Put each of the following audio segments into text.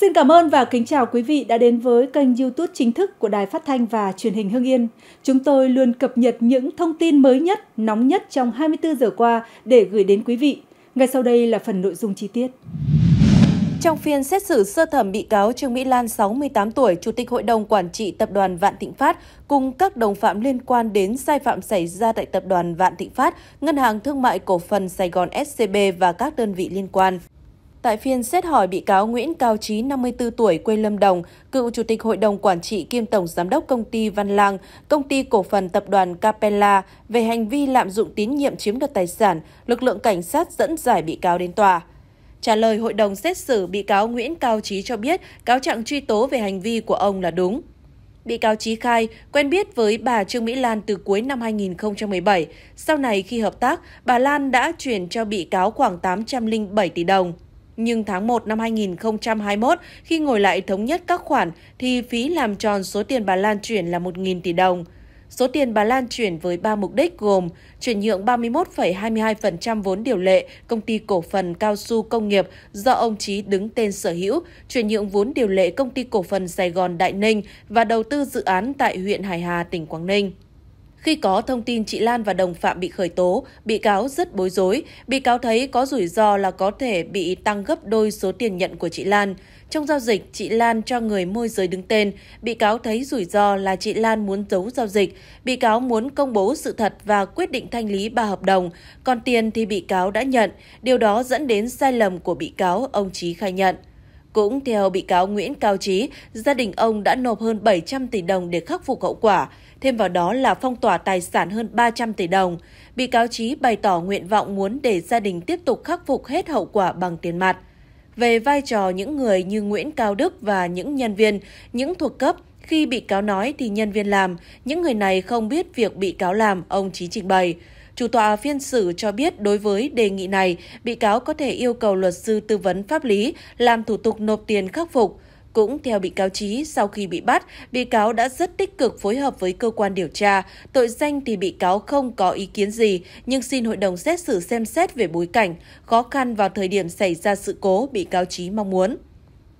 Xin cảm ơn và kính chào quý vị đã đến với kênh YouTube chính thức của Đài Phát thanh và Truyền hình Hưng Yên. Chúng tôi luôn cập nhật những thông tin mới nhất, nóng nhất trong 24 giờ qua để gửi đến quý vị. Ngay sau đây là phần nội dung chi tiết. Trong phiên xét xử sơ thẩm bị cáo Trương Mỹ Lan 68 tuổi, Chủ tịch Hội đồng Quản trị Tập đoàn Vạn Thịnh Phát cùng các đồng phạm liên quan đến sai phạm xảy ra tại Tập đoàn Vạn Thịnh Phát, Ngân hàng Thương mại Cổ phần Sài Gòn SCB và các đơn vị liên quan. Tại phiên xét hỏi bị cáo Nguyễn Cao Trí, 54 tuổi, quê Lâm Đồng, cựu Chủ tịch Hội đồng Quản trị kiêm Tổng Giám đốc Công ty Văn Lang, Công ty Cổ phần Tập đoàn Capella về hành vi lạm dụng tín nhiệm chiếm đoạt tài sản, lực lượng cảnh sát dẫn giải bị cáo đến tòa. Trả lời hội đồng xét xử, bị cáo Nguyễn Cao Trí cho biết cáo trạng truy tố về hành vi của ông là đúng. Bị cáo Trí khai quen biết với bà Trương Mỹ Lan từ cuối năm 2017. Sau này khi hợp tác, bà Lan đã chuyển cho bị cáo khoảng 807 tỷ đồng nhưng tháng 1 năm 2021 khi ngồi lại thống nhất các khoản thì phí làm tròn số tiền bà Lan chuyển là 1.000 tỷ đồng. Số tiền bà Lan chuyển với 3 mục đích gồm chuyển nhượng 31,22% vốn điều lệ công ty cổ phần cao su công nghiệp do ông Chí đứng tên sở hữu, chuyển nhượng vốn điều lệ công ty cổ phần Sài Gòn Đại Ninh và đầu tư dự án tại huyện Hải Hà, tỉnh Quảng Ninh. Khi có thông tin chị Lan và đồng phạm bị khởi tố, bị cáo rất bối rối. Bị cáo thấy có rủi ro là có thể bị tăng gấp đôi số tiền nhận của chị Lan. Trong giao dịch, chị Lan cho người môi giới đứng tên. Bị cáo thấy rủi ro là chị Lan muốn giấu giao dịch. Bị cáo muốn công bố sự thật và quyết định thanh lý ba hợp đồng. Còn tiền thì bị cáo đã nhận. Điều đó dẫn đến sai lầm của bị cáo, ông Trí khai nhận. Cũng theo bị cáo Nguyễn Cao Trí, gia đình ông đã nộp hơn 700 tỷ đồng để khắc phục hậu quả thêm vào đó là phong tỏa tài sản hơn 300 tỷ đồng. Bị cáo Chí bày tỏ nguyện vọng muốn để gia đình tiếp tục khắc phục hết hậu quả bằng tiền mặt. Về vai trò những người như Nguyễn Cao Đức và những nhân viên, những thuộc cấp, khi bị cáo nói thì nhân viên làm, những người này không biết việc bị cáo làm, ông Chí trình bày. Chủ tọa phiên xử cho biết đối với đề nghị này, bị cáo có thể yêu cầu luật sư tư vấn pháp lý làm thủ tục nộp tiền khắc phục. Cũng theo bị cáo Trí, sau khi bị bắt, bị cáo đã rất tích cực phối hợp với cơ quan điều tra. Tội danh thì bị cáo không có ý kiến gì, nhưng xin hội đồng xét xử xem xét về bối cảnh, khó khăn vào thời điểm xảy ra sự cố bị cáo Trí mong muốn.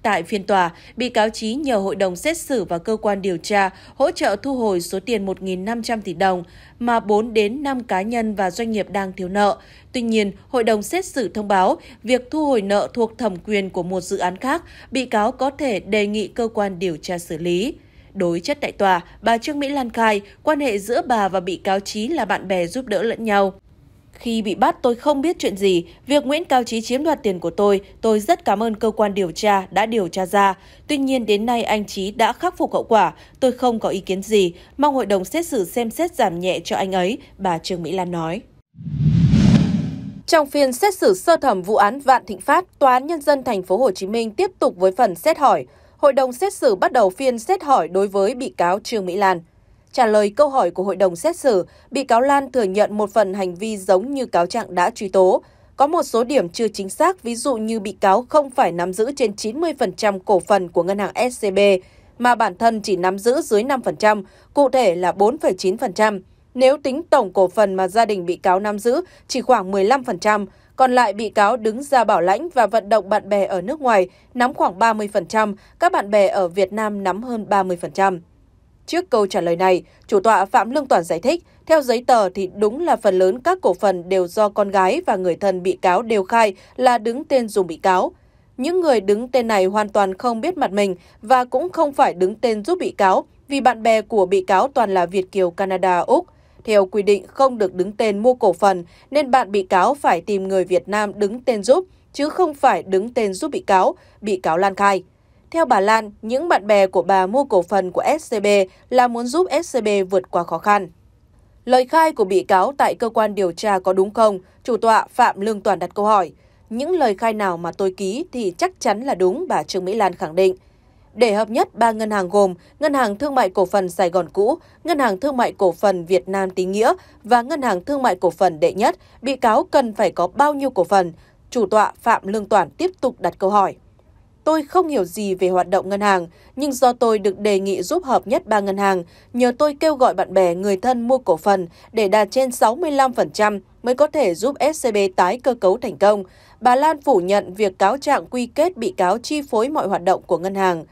Tại phiên tòa, bị cáo Trí nhờ hội đồng xét xử và cơ quan điều tra hỗ trợ thu hồi số tiền 1.500 tỷ đồng mà 4 đến 5 cá nhân và doanh nghiệp đang thiếu nợ. Tuy nhiên, hội đồng xét xử thông báo việc thu hồi nợ thuộc thẩm quyền của một dự án khác, bị cáo có thể đề nghị cơ quan điều tra xử lý. Đối chất tại tòa, bà Trương Mỹ Lan khai quan hệ giữa bà và bị cáo Trí là bạn bè giúp đỡ lẫn nhau. Khi bị bắt tôi không biết chuyện gì, việc Nguyễn Cao Trí chiếm đoạt tiền của tôi, tôi rất cảm ơn cơ quan điều tra đã điều tra ra. Tuy nhiên đến nay anh Trí đã khắc phục hậu quả, tôi không có ý kiến gì, mong hội đồng xét xử xem xét giảm nhẹ cho anh ấy, bà Trương Mỹ Lan nói. Trong phiên xét xử sơ thẩm vụ án Vạn Thịnh Phát, Tòa án Nhân dân Thành phố Hồ Chí Minh tiếp tục với phần xét hỏi. Hội đồng xét xử bắt đầu phiên xét hỏi đối với bị cáo Trương Mỹ Lan. Trả lời câu hỏi của hội đồng xét xử, bị cáo Lan thừa nhận một phần hành vi giống như cáo trạng đã truy tố. Có một số điểm chưa chính xác, ví dụ như bị cáo không phải nắm giữ trên 90% cổ phần của ngân hàng SCB, mà bản thân chỉ nắm giữ dưới 5%, cụ thể là 4,9%. Nếu tính tổng cổ phần mà gia đình bị cáo nắm giữ chỉ khoảng 15%, còn lại bị cáo đứng ra bảo lãnh và vận động bạn bè ở nước ngoài nắm khoảng 30%, các bạn bè ở Việt Nam nắm hơn 30%. Trước câu trả lời này, chủ tọa Phạm Lương toàn giải thích, theo giấy tờ thì đúng là phần lớn các cổ phần đều do con gái và người thân bị cáo đều khai là đứng tên dùng bị cáo. Những người đứng tên này hoàn toàn không biết mặt mình và cũng không phải đứng tên giúp bị cáo vì bạn bè của bị cáo toàn là Việt Kiều Canada, Úc. Theo quy định không được đứng tên mua cổ phần nên bạn bị cáo phải tìm người Việt Nam đứng tên giúp chứ không phải đứng tên giúp bị cáo, bị cáo Lan khai. Theo bà Lan, những bạn bè của bà mua cổ phần của SCB là muốn giúp SCB vượt qua khó khăn. Lời khai của bị cáo tại cơ quan điều tra có đúng không? Chủ tọa Phạm Lương Toàn đặt câu hỏi. Những lời khai nào mà tôi ký thì chắc chắn là đúng, bà Trương Mỹ Lan khẳng định. Để hợp nhất ba ngân hàng gồm Ngân hàng Thương mại Cổ phần Sài Gòn cũ, Ngân hàng Thương mại Cổ phần Việt Nam Tín Nghĩa và Ngân hàng Thương mại Cổ phần Đệ Nhất, bị cáo cần phải có bao nhiêu cổ phần? Chủ tọa Phạm Lương Toản tiếp tục đặt câu hỏi. Tôi không hiểu gì về hoạt động ngân hàng, nhưng do tôi được đề nghị giúp hợp nhất ba ngân hàng, nhờ tôi kêu gọi bạn bè, người thân mua cổ phần để đạt trên 65% mới có thể giúp SCB tái cơ cấu thành công. Bà Lan phủ nhận việc cáo trạng quy kết bị cáo chi phối mọi hoạt động của ngân hàng.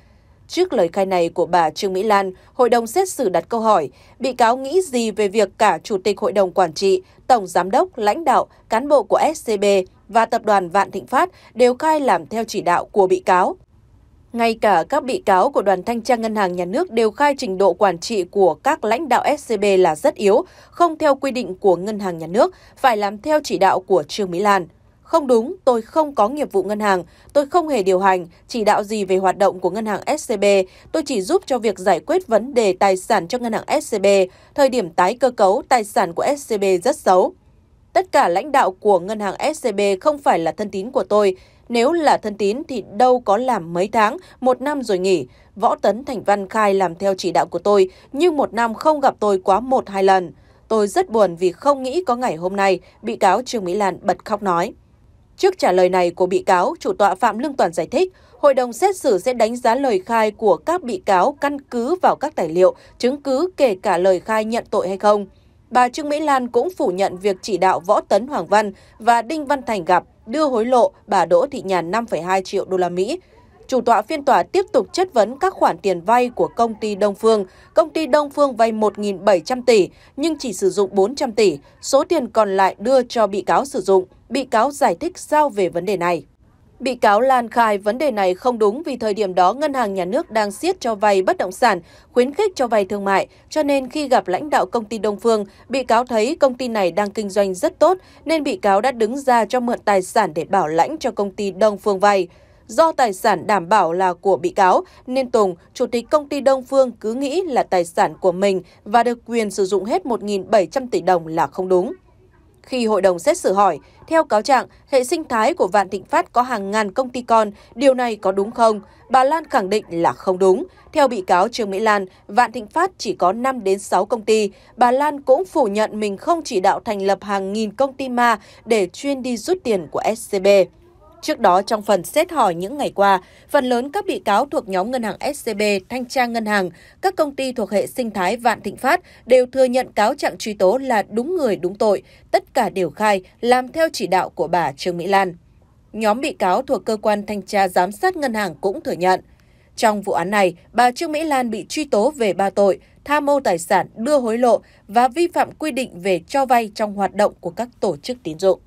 Trước lời khai này của bà Trương Mỹ Lan, hội đồng xét xử đặt câu hỏi, bị cáo nghĩ gì về việc cả chủ tịch hội đồng quản trị, tổng giám đốc, lãnh đạo, cán bộ của SCB và tập đoàn Vạn Thịnh Phát đều khai làm theo chỉ đạo của bị cáo. Ngay cả các bị cáo của đoàn thanh tra ngân hàng nhà nước đều khai trình độ quản trị của các lãnh đạo SCB là rất yếu, không theo quy định của ngân hàng nhà nước, phải làm theo chỉ đạo của Trương Mỹ Lan. Không đúng, tôi không có nghiệp vụ ngân hàng, tôi không hề điều hành, chỉ đạo gì về hoạt động của ngân hàng SCB, tôi chỉ giúp cho việc giải quyết vấn đề tài sản cho ngân hàng SCB, thời điểm tái cơ cấu tài sản của SCB rất xấu. Tất cả lãnh đạo của ngân hàng SCB không phải là thân tín của tôi. Nếu là thân tín thì đâu có làm mấy tháng, một năm rồi nghỉ. Võ Tấn Thành Văn khai làm theo chỉ đạo của tôi, nhưng một năm không gặp tôi quá một hai lần. Tôi rất buồn vì không nghĩ có ngày hôm nay, bị cáo Trương Mỹ Lan bật khóc nói. Trước trả lời này của bị cáo, chủ tọa Phạm Lương Toàn giải thích, hội đồng xét xử sẽ đánh giá lời khai của các bị cáo căn cứ vào các tài liệu, chứng cứ kể cả lời khai nhận tội hay không. Bà Trương Mỹ Lan cũng phủ nhận việc chỉ đạo Võ Tấn Hoàng Văn và Đinh Văn Thành gặp đưa hối lộ bà Đỗ Thị Nhàn 5,2 triệu đô la Mỹ. Chủ tọa phiên tòa tiếp tục chất vấn các khoản tiền vay của công ty Đông Phương. Công ty Đông Phương vay 1.700 tỷ nhưng chỉ sử dụng 400 tỷ, số tiền còn lại đưa cho bị cáo sử dụng. Bị cáo giải thích sao về vấn đề này. Bị cáo Lan khai vấn đề này không đúng vì thời điểm đó ngân hàng nhà nước đang siết cho vay bất động sản, khuyến khích cho vay thương mại, cho nên khi gặp lãnh đạo công ty Đông Phương, bị cáo thấy công ty này đang kinh doanh rất tốt nên bị cáo đã đứng ra cho mượn tài sản để bảo lãnh cho công ty Đông Phương vay. Do tài sản đảm bảo là của bị cáo, nên Tùng, chủ tịch công ty Đông Phương cứ nghĩ là tài sản của mình và được quyền sử dụng hết 1.700 tỷ đồng là không đúng. Khi hội đồng xét xử hỏi, theo cáo trạng, hệ sinh thái của Vạn Thịnh Phát có hàng ngàn công ty con, điều này có đúng không? Bà Lan khẳng định là không đúng. Theo bị cáo Trương Mỹ Lan, Vạn Thịnh Phát chỉ có 5 đến 6 công ty. Bà Lan cũng phủ nhận mình không chỉ đạo thành lập hàng nghìn công ty ma để chuyên đi rút tiền của SCB. Trước đó, trong phần xét hỏi những ngày qua, phần lớn các bị cáo thuộc nhóm ngân hàng SCB, Thanh tra Ngân hàng, các công ty thuộc hệ sinh thái Vạn Thịnh Phát đều thừa nhận cáo trạng truy tố là đúng người đúng tội, tất cả đều khai làm theo chỉ đạo của bà Trương Mỹ Lan. Nhóm bị cáo thuộc cơ quan thanh tra giám sát ngân hàng cũng thừa nhận. Trong vụ án này, bà Trương Mỹ Lan bị truy tố về ba tội tham mô tài sản, đưa hối lộ và vi phạm quy định về cho vay trong hoạt động của các tổ chức tín dụng.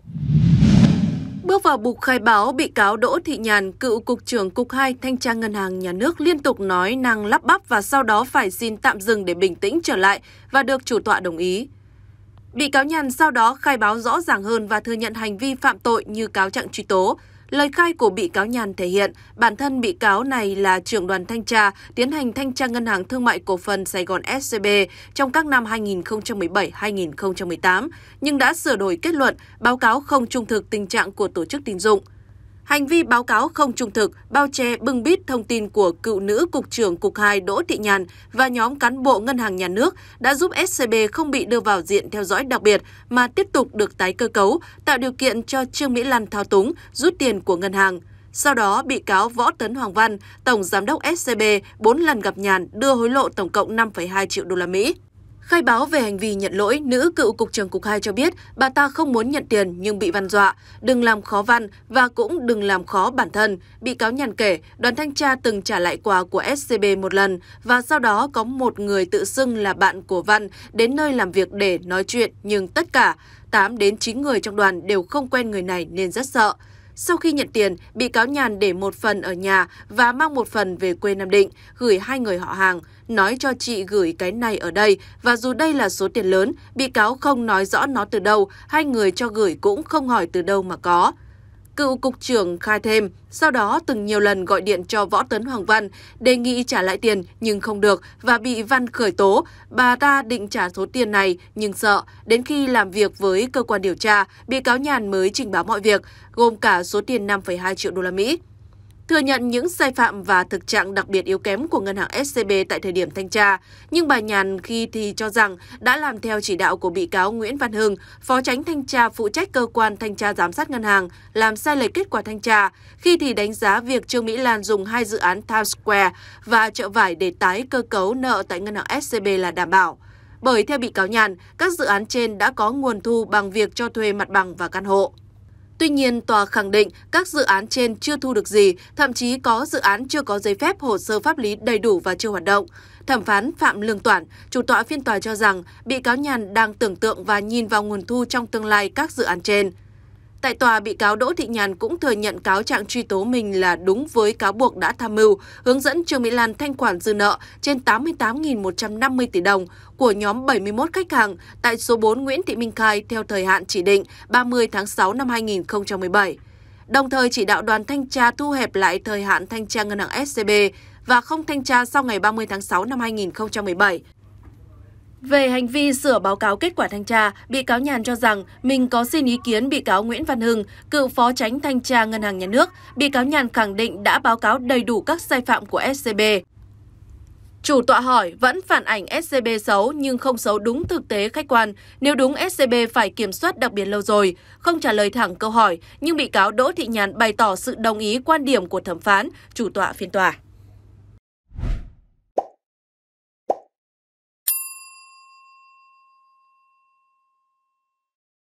Bước vào bục khai báo, bị cáo Đỗ Thị Nhàn, cựu cục trưởng Cục 2 Thanh tra Ngân hàng Nhà nước liên tục nói nàng lắp bắp và sau đó phải xin tạm dừng để bình tĩnh trở lại và được chủ tọa đồng ý. Bị cáo Nhàn sau đó khai báo rõ ràng hơn và thừa nhận hành vi phạm tội như cáo trạng truy tố. Lời khai của bị cáo Nhàn thể hiện bản thân bị cáo này là trưởng đoàn thanh tra tiến hành thanh tra Ngân hàng Thương mại Cổ phần Sài Gòn SCB trong các năm 2017-2018, nhưng đã sửa đổi kết luận báo cáo không trung thực tình trạng của tổ chức tín dụng. Hành vi báo cáo không trung thực, bao che bưng bít thông tin của cựu nữ Cục trưởng Cục 2 Đỗ Thị Nhàn và nhóm cán bộ Ngân hàng Nhà nước đã giúp SCB không bị đưa vào diện theo dõi đặc biệt mà tiếp tục được tái cơ cấu, tạo điều kiện cho Trương Mỹ Lan thao túng, rút tiền của ngân hàng. Sau đó, bị cáo Võ Tấn Hoàng Văn, Tổng Giám đốc SCB, 4 lần gặp Nhàn đưa hối lộ tổng cộng 5,2 triệu đô la Mỹ. Khai báo về hành vi nhận lỗi, nữ cựu cục trưởng Cục 2 cho biết bà ta không muốn nhận tiền nhưng bị văn dọa, đừng làm khó văn và cũng đừng làm khó bản thân. Bị cáo nhàn kể, đoàn thanh tra từng trả lại quà của SCB một lần và sau đó có một người tự xưng là bạn của văn đến nơi làm việc để nói chuyện nhưng tất cả 8 đến 9 người trong đoàn đều không quen người này nên rất sợ. Sau khi nhận tiền, bị cáo Nhàn để một phần ở nhà và mang một phần về quê Nam Định, gửi hai người họ hàng, nói cho chị gửi cái này ở đây và dù đây là số tiền lớn, bị cáo không nói rõ nó từ đâu, hai người cho gửi cũng không hỏi từ đâu mà có cựu cục trưởng khai thêm, sau đó từng nhiều lần gọi điện cho Võ Tấn Hoàng Văn đề nghị trả lại tiền nhưng không được và bị Văn khởi tố. Bà ta định trả số tiền này nhưng sợ, đến khi làm việc với cơ quan điều tra, bị cáo Nhàn mới trình báo mọi việc, gồm cả số tiền 5,2 triệu đô la Mỹ thừa nhận những sai phạm và thực trạng đặc biệt yếu kém của ngân hàng SCB tại thời điểm thanh tra, nhưng bà Nhàn khi thì cho rằng đã làm theo chỉ đạo của bị cáo Nguyễn Văn Hưng, phó tránh thanh tra phụ trách cơ quan thanh tra giám sát ngân hàng, làm sai lệch kết quả thanh tra, khi thì đánh giá việc Trương Mỹ Lan dùng hai dự án Times Square và chợ vải để tái cơ cấu nợ tại ngân hàng SCB là đảm bảo. Bởi theo bị cáo Nhàn, các dự án trên đã có nguồn thu bằng việc cho thuê mặt bằng và căn hộ. Tuy nhiên, tòa khẳng định các dự án trên chưa thu được gì, thậm chí có dự án chưa có giấy phép hồ sơ pháp lý đầy đủ và chưa hoạt động. Thẩm phán Phạm Lương Toản, chủ tọa phiên tòa cho rằng bị cáo Nhàn đang tưởng tượng và nhìn vào nguồn thu trong tương lai các dự án trên. Tại tòa, bị cáo Đỗ Thị Nhàn cũng thừa nhận cáo trạng truy tố mình là đúng với cáo buộc đã tham mưu, hướng dẫn Trương Mỹ Lan thanh khoản dư nợ trên 88.150 tỷ đồng của nhóm 71 khách hàng tại số 4 Nguyễn Thị Minh Khai theo thời hạn chỉ định 30 tháng 6 năm 2017. Đồng thời chỉ đạo đoàn thanh tra thu hẹp lại thời hạn thanh tra ngân hàng SCB và không thanh tra sau ngày 30 tháng 6 năm 2017. Về hành vi sửa báo cáo kết quả thanh tra, bị cáo Nhàn cho rằng mình có xin ý kiến bị cáo Nguyễn Văn Hưng, cựu phó tránh thanh tra Ngân hàng Nhà nước. Bị cáo Nhàn khẳng định đã báo cáo đầy đủ các sai phạm của SCB. Chủ tọa hỏi vẫn phản ảnh SCB xấu nhưng không xấu đúng thực tế khách quan. Nếu đúng SCB phải kiểm soát đặc biệt lâu rồi. Không trả lời thẳng câu hỏi, nhưng bị cáo Đỗ Thị Nhàn bày tỏ sự đồng ý quan điểm của thẩm phán, chủ tọa phiên tòa.